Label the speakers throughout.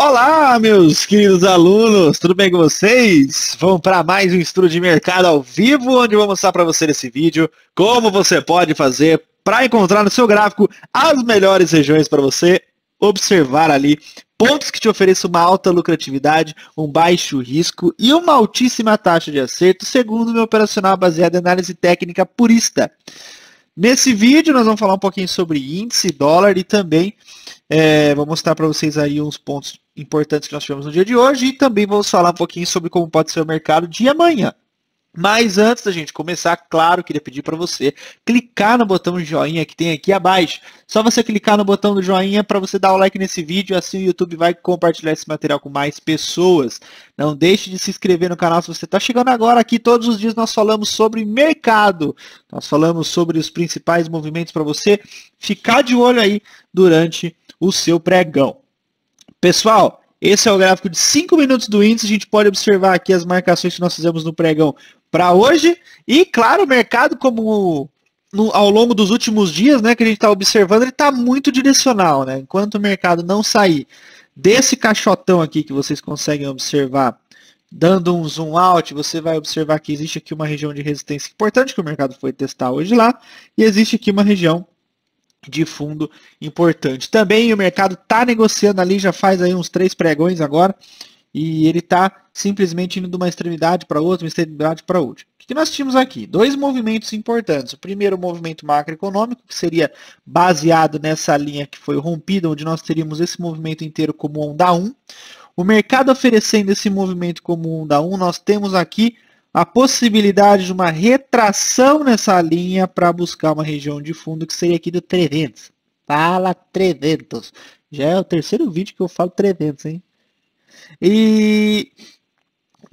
Speaker 1: Olá, meus queridos alunos, tudo bem com vocês? Vamos para mais um estudo de mercado ao vivo, onde eu vou mostrar para você nesse vídeo como você pode fazer para encontrar no seu gráfico as melhores regiões para você observar ali pontos que te ofereçam uma alta lucratividade, um baixo risco e uma altíssima taxa de acerto, segundo o meu operacional baseado em análise técnica purista. Nesse vídeo nós vamos falar um pouquinho sobre índice, dólar e também é, vou mostrar para vocês aí uns pontos importantes que nós tivemos no dia de hoje e também vamos falar um pouquinho sobre como pode ser o mercado de amanhã. Mas antes da gente começar, claro, queria pedir para você clicar no botão de joinha que tem aqui abaixo. Só você clicar no botão do joinha para você dar o like nesse vídeo, assim o YouTube vai compartilhar esse material com mais pessoas. Não deixe de se inscrever no canal se você está chegando agora aqui. Todos os dias nós falamos sobre mercado. Nós falamos sobre os principais movimentos para você ficar de olho aí durante o seu pregão. Pessoal, esse é o gráfico de 5 minutos do índice. A gente pode observar aqui as marcações que nós fizemos no pregão para hoje. E, claro, o mercado, como no, ao longo dos últimos dias né, que a gente está observando, ele está muito direcional. Né? Enquanto o mercado não sair desse caixotão aqui que vocês conseguem observar, dando um zoom out, você vai observar que existe aqui uma região de resistência importante que o mercado foi testar hoje lá. E existe aqui uma região de fundo importante. Também o mercado está negociando ali, já faz aí uns três pregões agora, e ele está simplesmente indo de uma extremidade para outra, uma extremidade para outra. O que nós tínhamos aqui? Dois movimentos importantes. O primeiro, o movimento macroeconômico, que seria baseado nessa linha que foi rompida, onde nós teríamos esse movimento inteiro como onda 1. O mercado oferecendo esse movimento como onda 1, nós temos aqui a possibilidade de uma retração nessa linha para buscar uma região de fundo que seria aqui do 300. Fala 300. Já é o terceiro vídeo que eu falo 300, hein? E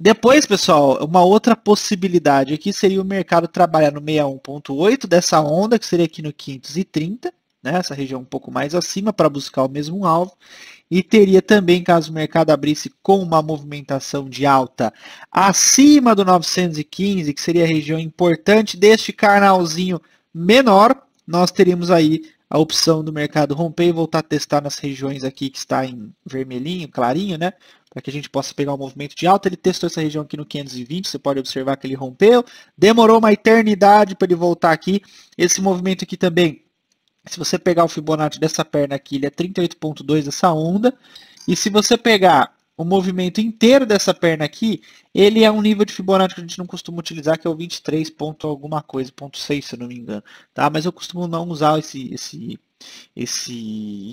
Speaker 1: depois, pessoal, uma outra possibilidade aqui seria o mercado trabalhar no 61.8 dessa onda, que seria aqui no 530, né, essa região um pouco mais acima para buscar o mesmo alvo. E teria também, caso o mercado abrisse com uma movimentação de alta acima do 915, que seria a região importante deste carnalzinho menor, nós teríamos aí a opção do mercado romper e voltar a testar nas regiões aqui que está em vermelhinho, clarinho, né? Para que a gente possa pegar um movimento de alta. Ele testou essa região aqui no 520, você pode observar que ele rompeu. Demorou uma eternidade para ele voltar aqui. Esse movimento aqui também se você pegar o Fibonacci dessa perna aqui, ele é 38.2 dessa onda. E se você pegar o movimento inteiro dessa perna aqui, ele é um nível de Fibonacci que a gente não costuma utilizar, que é o 23 ponto alguma coisa, ponto 6, se eu não me engano. Tá? Mas eu costumo não usar esse, esse, esse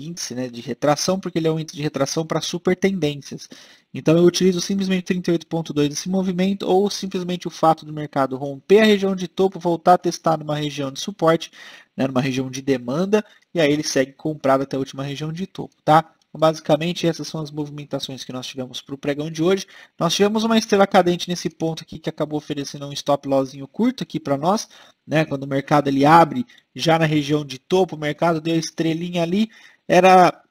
Speaker 1: índice né, de retração, porque ele é um índice de retração para super tendências. Então eu utilizo simplesmente 38.2 desse movimento, ou simplesmente o fato do mercado romper a região de topo, voltar a testar numa região de suporte, né, numa região de demanda, e aí ele segue comprado até a última região de topo. Tá? Então, basicamente, essas são as movimentações que nós tivemos para o pregão de hoje. Nós tivemos uma estrela cadente nesse ponto aqui que acabou oferecendo um stop lossinho curto aqui para nós. Né? Quando o mercado ele abre já na região de topo, o mercado deu a estrelinha ali. Era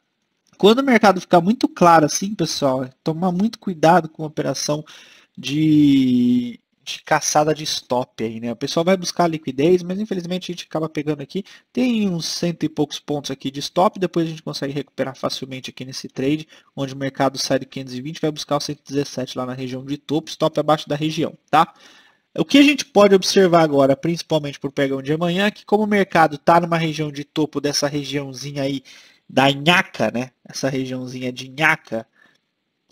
Speaker 1: quando o mercado ficar muito claro assim, pessoal, é tomar muito cuidado com a operação de de caçada de stop aí, né? O pessoal vai buscar liquidez, mas infelizmente a gente acaba pegando aqui. Tem uns cento e poucos pontos aqui de stop, depois a gente consegue recuperar facilmente aqui nesse trade, onde o mercado sai de 520 vai buscar o 117 lá na região de topo, stop abaixo da região, tá? O que a gente pode observar agora, principalmente por o pregão de amanhã, é que como o mercado está numa região de topo dessa regiãozinha aí da nhaca, né? Essa regiãozinha de nhaca,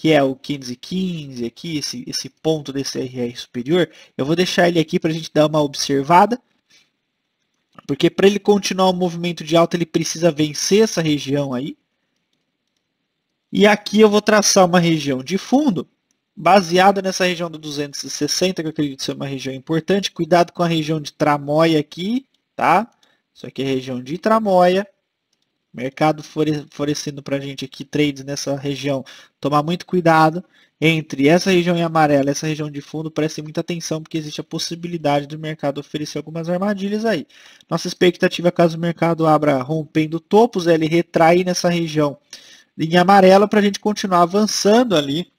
Speaker 1: que é o 1515 aqui, esse, esse ponto desse RR superior, eu vou deixar ele aqui para a gente dar uma observada, porque para ele continuar o movimento de alta, ele precisa vencer essa região aí. E aqui eu vou traçar uma região de fundo, baseada nessa região do 260, que eu acredito ser uma região importante. Cuidado com a região de tramóia aqui, tá? Isso aqui é região de tramóia mercado fornecendo para a gente aqui trades nessa região, tomar muito cuidado entre essa região em amarelo e essa região de fundo, preste muita atenção porque existe a possibilidade do mercado oferecer algumas armadilhas aí. Nossa expectativa é caso o mercado abra rompendo topos, é ele retrair nessa região em amarelo para a gente continuar avançando ali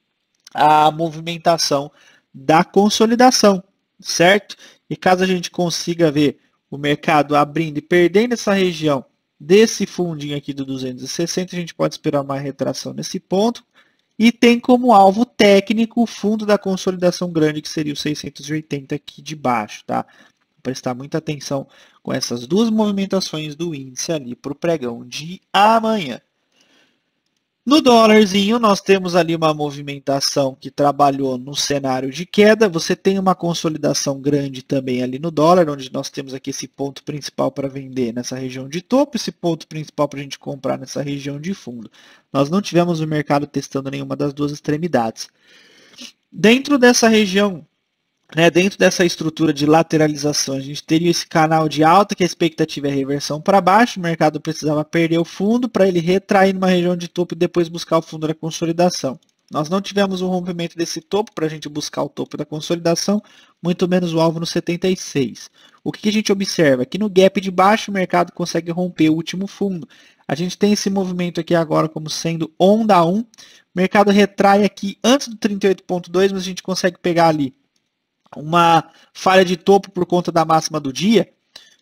Speaker 1: a movimentação da consolidação, certo? E caso a gente consiga ver o mercado abrindo e perdendo essa região desse fundinho aqui do 260, a gente pode esperar uma retração nesse ponto. E tem como alvo técnico o fundo da consolidação grande, que seria o 680 aqui de baixo. Tá? Prestar muita atenção com essas duas movimentações do índice ali para o pregão de amanhã. No dólarzinho, nós temos ali uma movimentação que trabalhou no cenário de queda. Você tem uma consolidação grande também ali no dólar, onde nós temos aqui esse ponto principal para vender nessa região de topo, esse ponto principal para a gente comprar nessa região de fundo. Nós não tivemos o mercado testando nenhuma das duas extremidades. Dentro dessa região né, dentro dessa estrutura de lateralização, a gente teria esse canal de alta, que a expectativa é reversão para baixo, o mercado precisava perder o fundo para ele retrair numa região de topo e depois buscar o fundo da consolidação. Nós não tivemos um rompimento desse topo para a gente buscar o topo da consolidação, muito menos o alvo no 76. O que, a gente observa? Que no gap de baixo o mercado consegue romper o último fundo. A gente tem esse movimento aqui agora como sendo onda 1. O mercado retrai aqui antes do 38.2, mas a gente consegue pegar ali uma falha de topo por conta da máxima do dia,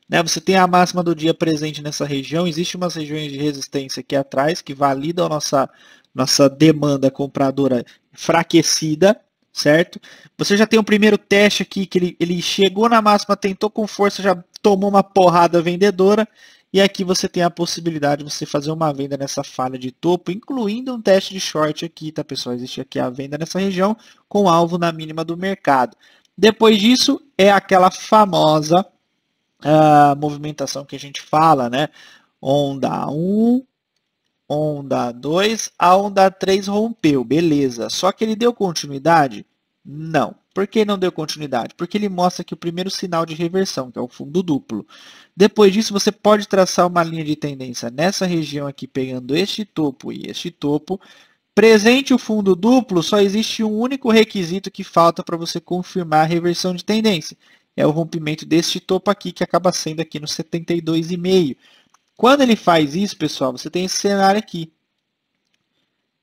Speaker 1: né? Você tem a máxima do dia presente nessa região, existe umas regiões de resistência aqui atrás que validam a nossa nossa demanda compradora enfraquecida, certo? Você já tem o primeiro teste aqui que ele, ele chegou na máxima, tentou com força, já tomou uma porrada vendedora e aqui você tem a possibilidade de você fazer uma venda nessa falha de topo, incluindo um teste de short aqui, tá pessoal? Existe aqui a venda nessa região com alvo na mínima do mercado. Depois disso, é aquela famosa uh, movimentação que a gente fala, né? Onda 1, onda 2, a onda 3 rompeu, beleza. Só que ele deu continuidade? Não. Por que não deu continuidade? Porque ele mostra que o primeiro sinal de reversão, que é o fundo duplo. Depois disso, você pode traçar uma linha de tendência nessa região aqui, pegando este topo e este topo, Presente o fundo duplo, só existe um único requisito que falta para você confirmar a reversão de tendência. É o rompimento deste topo aqui, que acaba sendo aqui no 72,5. Quando ele faz isso, pessoal, você tem esse cenário aqui.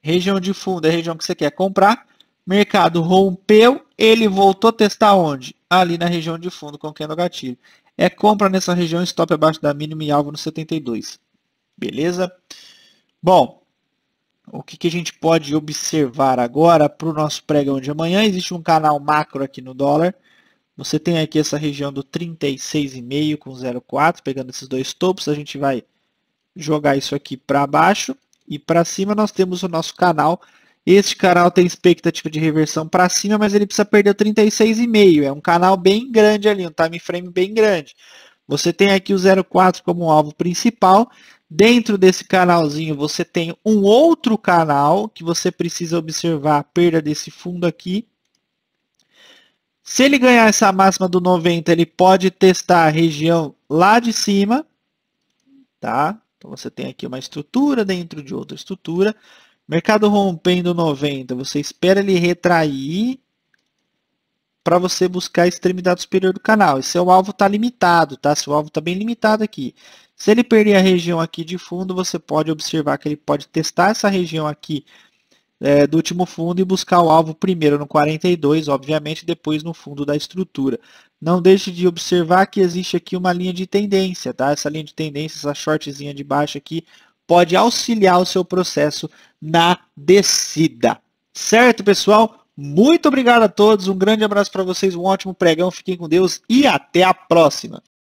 Speaker 1: Região de fundo é a região que você quer comprar. Mercado rompeu, ele voltou a testar onde? Ali na região de fundo, com o é no gatilho. É compra nessa região, stop abaixo da mínima e alvo no 72. Beleza? Bom, o que, que, a gente pode observar agora para o nosso pregão de amanhã? Existe um canal macro aqui no dólar. Você tem aqui essa região do 36,5 com 0,4, pegando esses dois topos, a gente vai jogar isso aqui para baixo e para cima nós temos o nosso canal. Este canal tem expectativa de reversão para cima, mas ele precisa perder o 36,5. É um canal bem grande ali, um time frame bem grande. Você tem aqui o 04 como alvo principal Dentro desse canalzinho, você tem um outro canal que você precisa observar a perda desse fundo aqui. Se ele ganhar essa máxima do 90, ele pode testar a região lá de cima. Tá? Então, você tem aqui uma estrutura dentro de outra estrutura. Mercado rompendo 90, você espera ele retrair para você buscar a extremidade superior do canal. E seu alvo está limitado, tá? Seu alvo está bem limitado aqui. Se ele perder a região aqui de fundo, você pode observar que ele pode testar essa região aqui é, do último fundo e buscar o alvo primeiro no 42, obviamente, depois no fundo da estrutura. Não deixe de observar que existe aqui uma linha de tendência, tá? Essa linha de tendência, essa shortzinha de baixo aqui, pode auxiliar o seu processo na descida. Certo, pessoal? Muito obrigado a todos, um grande abraço para vocês, um ótimo pregão, fiquem com Deus e até a próxima.